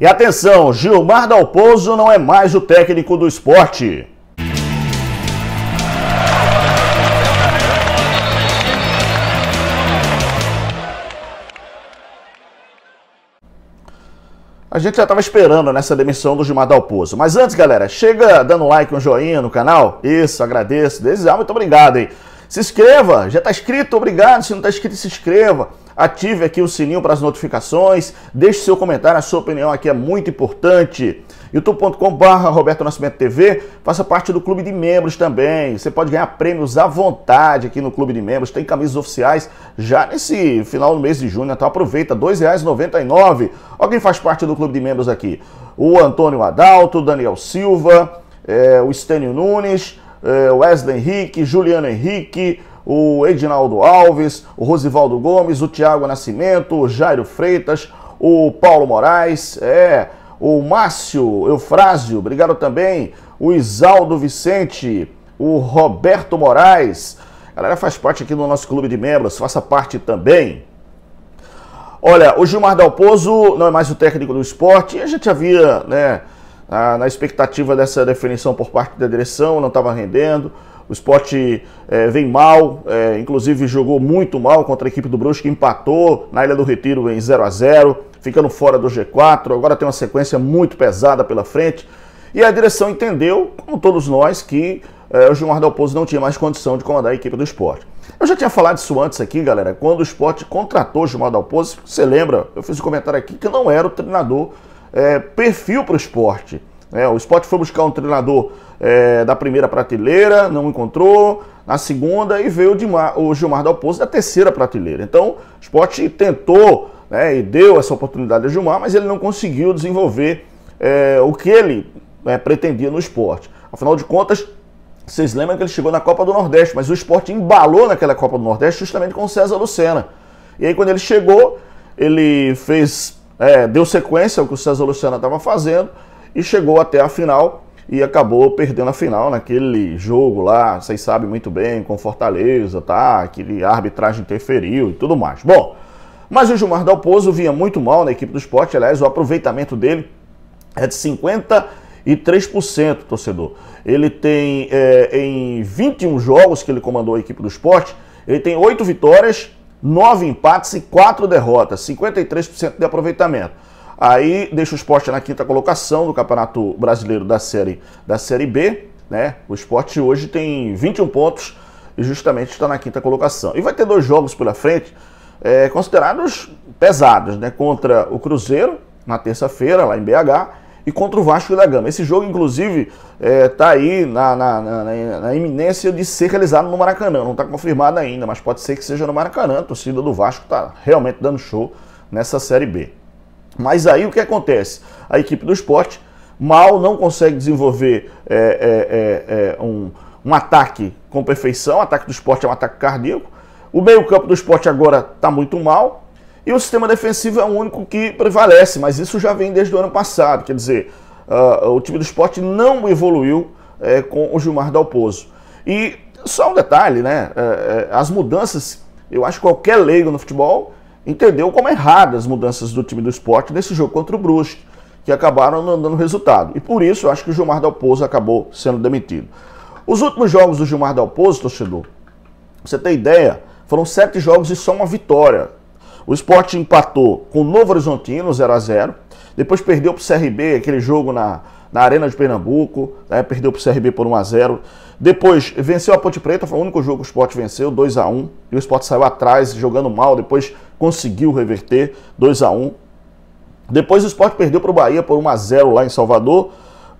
E atenção, Gilmar Dalpozo não é mais o técnico do esporte. A gente já estava esperando nessa demissão do Gilmar Dalpozo. Mas antes, galera, chega dando like, um joinha no canal. Isso, agradeço. Desde já, muito obrigado, hein? Se inscreva, já está inscrito? Obrigado. Se não está inscrito, se inscreva ative aqui o sininho para as notificações, deixe seu comentário, a sua opinião aqui é muito importante. youtube.com.br Roberto Nascimento TV, faça parte do clube de membros também. Você pode ganhar prêmios à vontade aqui no clube de membros, tem camisas oficiais já nesse final do mês de junho, então aproveita, R$ 2,99. Alguém faz parte do clube de membros aqui: o Antônio Adalto, Daniel Silva, é, o Estênio Nunes, é, Wesley Henrique, Juliano Henrique, o Edinaldo Alves, o Rosivaldo Gomes, o Tiago Nascimento, o Jairo Freitas, o Paulo Moraes, é, o Márcio Eufrásio, obrigado também, o Isaldo Vicente, o Roberto Moraes. A galera faz parte aqui do nosso clube de membros, faça parte também. Olha, o Gilmar Dalpozo não é mais o técnico do esporte, e a gente havia, né, na expectativa dessa definição por parte da direção, não estava rendendo. O esporte é, vem mal, é, inclusive jogou muito mal contra a equipe do Brusque, empatou na Ilha do Retiro em 0 a 0 ficando fora do G4. Agora tem uma sequência muito pesada pela frente. E a direção entendeu, como todos nós, que é, o Gilmar Dalpozo não tinha mais condição de comandar a equipe do esporte. Eu já tinha falado isso antes aqui, galera, quando o esporte contratou o Gilmar Dalpozo, você lembra, eu fiz um comentário aqui que não era o treinador é, perfil para o esporte. É, o Sport foi buscar um treinador é, da primeira prateleira, não encontrou. Na segunda, e veio o, Dimar, o Gilmar Dalpozo da terceira prateleira. Então, o Sport tentou né, e deu essa oportunidade ao Gilmar, mas ele não conseguiu desenvolver é, o que ele é, pretendia no esporte. Afinal de contas, vocês lembram que ele chegou na Copa do Nordeste, mas o esporte embalou naquela Copa do Nordeste justamente com o César Lucena. E aí, quando ele chegou, ele fez. É, deu sequência ao que o César Lucena estava fazendo e chegou até a final e acabou perdendo a final naquele jogo lá, vocês sabem muito bem, com Fortaleza, tá? Aquele arbitragem interferiu e tudo mais. Bom, mas o Gilmar Dalpozo vinha muito mal na equipe do esporte, aliás, o aproveitamento dele é de 53%, torcedor. Ele tem, é, em 21 jogos que ele comandou a equipe do esporte, ele tem 8 vitórias, 9 empates e 4 derrotas, 53% de aproveitamento. Aí deixa o esporte na quinta colocação do Campeonato Brasileiro da Série, da série B. Né? O esporte hoje tem 21 pontos e justamente está na quinta colocação. E vai ter dois jogos pela frente é, considerados pesados, né? Contra o Cruzeiro, na terça-feira, lá em BH, e contra o Vasco da Gama. Esse jogo, inclusive, está é, tá aí na, na, na, na, iminência de ser realizado no Maracanã. Não está confirmado ainda, mas pode ser que seja no Maracanã. A torcida do Vasco está realmente dando show nessa Série B. Mas aí o que acontece? A equipe do esporte mal não consegue desenvolver é, é, é, é, um, um ataque com perfeição. O ataque do esporte é um ataque cardíaco. O meio-campo do esporte agora está muito mal. E o sistema defensivo é o único que prevalece, mas isso já vem desde o ano passado. Quer dizer, uh, o time do esporte não evoluiu é, com o Gilmar Dalpozo. E só um detalhe, né? É, as mudanças, eu acho que qualquer leigo no futebol entendeu como erradas as mudanças do time do esporte nesse jogo contra o Brusque, que acabaram não dando resultado. E por isso, eu acho que o Gilmar Dalpozo acabou sendo demitido. Os últimos jogos do Gilmar Dalpozo, torcedor, você tem ideia, foram sete jogos e só uma vitória. O esporte empatou com o Novo Horizontino, 0x0. Depois perdeu para o CRB, aquele jogo na, na Arena de Pernambuco. Né? Perdeu para o CRB por 1x0. Depois venceu a Ponte Preta, foi o único jogo que o Sport venceu, 2 a 1 E o Sport saiu atrás, jogando mal, depois conseguiu reverter, 2 a 1 Depois o Sport perdeu para o Bahia por 1x0 lá em Salvador.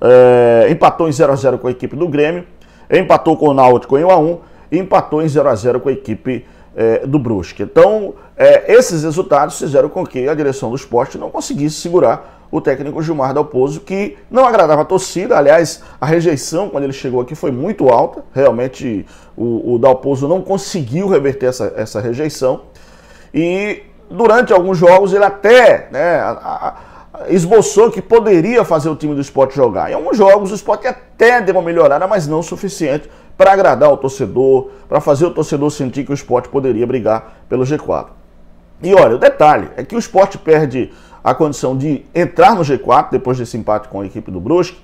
É, empatou em 0x0 com a equipe do Grêmio. Empatou com o Náutico em 1x1. E empatou em 0x0 com a equipe é, do Brusque. Então, é, esses resultados fizeram com que a direção do esporte não conseguisse segurar o técnico Gilmar Dalpozo, que não agradava a torcida. Aliás, a rejeição quando ele chegou aqui foi muito alta. Realmente, o, o Dalpozo não conseguiu reverter essa, essa rejeição. E durante alguns jogos ele até né, a, a, esboçou que poderia fazer o time do esporte jogar. Em alguns jogos o esporte até deu uma melhorada, mas não o suficiente para agradar o torcedor, para fazer o torcedor sentir que o esporte poderia brigar pelo G4. E olha, o detalhe é que o esporte perde a condição de entrar no G4 depois desse empate com a equipe do Brusque.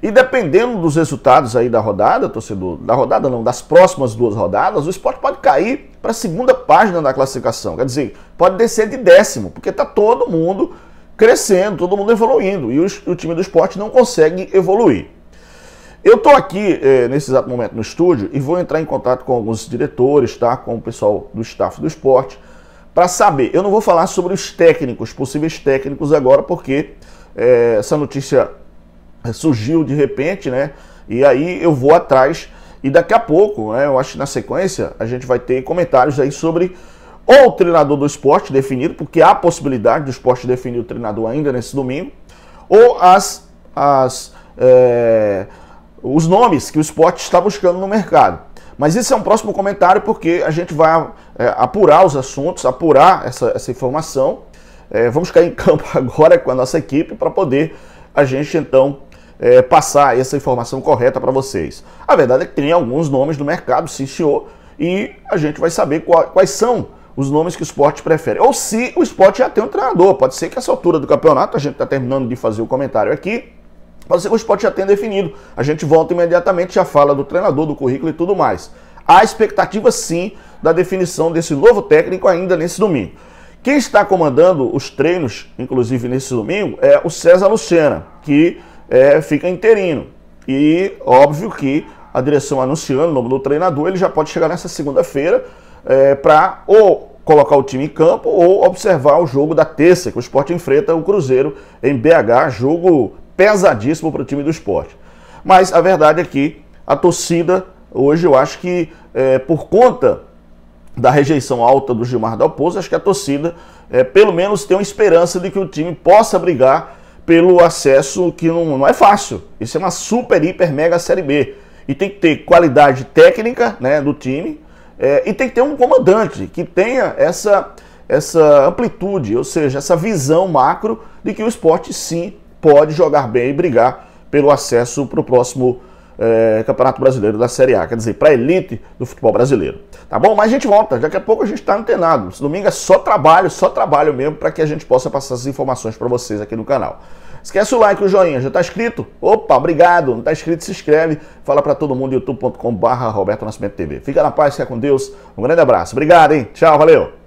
E dependendo dos resultados aí da rodada, torcedor, da rodada não, das próximas duas rodadas, o esporte pode cair para a segunda página da classificação. Quer dizer, pode descer de décimo, porque está todo mundo crescendo, todo mundo evoluindo. E o, o time do esporte não consegue evoluir. Eu estou aqui, é, nesse exato momento, no estúdio e vou entrar em contato com alguns diretores, tá? com o pessoal do staff do esporte, para saber. Eu não vou falar sobre os técnicos, possíveis técnicos agora, porque é, essa notícia surgiu de repente, né? E aí eu vou atrás e daqui a pouco, né, eu acho que na sequência, a gente vai ter comentários aí sobre ou o treinador do esporte definido, porque há possibilidade do esporte definir o treinador ainda nesse domingo, ou as, as, é, os nomes que o esporte está buscando no mercado. Mas isso é um próximo comentário porque a gente vai é, apurar os assuntos, apurar essa, essa informação. É, vamos ficar em campo agora com a nossa equipe para poder a gente então é, passar essa informação correta para vocês. A verdade é que tem alguns nomes do mercado, sim senhor, e a gente vai saber qual, quais são os nomes que o esporte prefere. Ou se o esporte já tem um treinador, pode ser que essa altura do campeonato, a gente está terminando de fazer o comentário aqui, mas o esporte já tenha definido. A gente volta imediatamente, já fala do treinador, do currículo e tudo mais. Há expectativa, sim, da definição desse novo técnico ainda nesse domingo. Quem está comandando os treinos, inclusive nesse domingo, é o César Lucena, que é, fica interino. E óbvio que a direção anunciando o nome do treinador, ele já pode chegar nessa segunda-feira é, para ou colocar o time em campo ou observar o jogo da terça, que o esporte enfrenta o Cruzeiro em BH, jogo pesadíssimo para o time do esporte. Mas a verdade é que a torcida, hoje, eu acho que é, por conta da rejeição alta do Gilmar Dalpozo, acho que a torcida, é, pelo menos, tem uma esperança de que o time possa brigar pelo acesso que não, não é fácil. Isso é uma super, hiper, mega Série B. E tem que ter qualidade técnica né, do time é, e tem que ter um comandante que tenha essa, essa amplitude, ou seja, essa visão macro de que o esporte sim pode jogar bem e brigar pelo acesso para o próximo é, Campeonato Brasileiro da Série A, quer dizer, para a elite do futebol brasileiro. Tá bom? Mas a gente volta, daqui a pouco a gente está antenado. Esse domingo é só trabalho, só trabalho mesmo, para que a gente possa passar essas informações para vocês aqui no canal. Esquece o like, o joinha, já está inscrito? Opa, obrigado, não está inscrito, se inscreve, fala para todo mundo, youtube.com barra Roberto Nascimento TV. Fica na paz, fica com Deus, um grande abraço, obrigado, hein, tchau, valeu!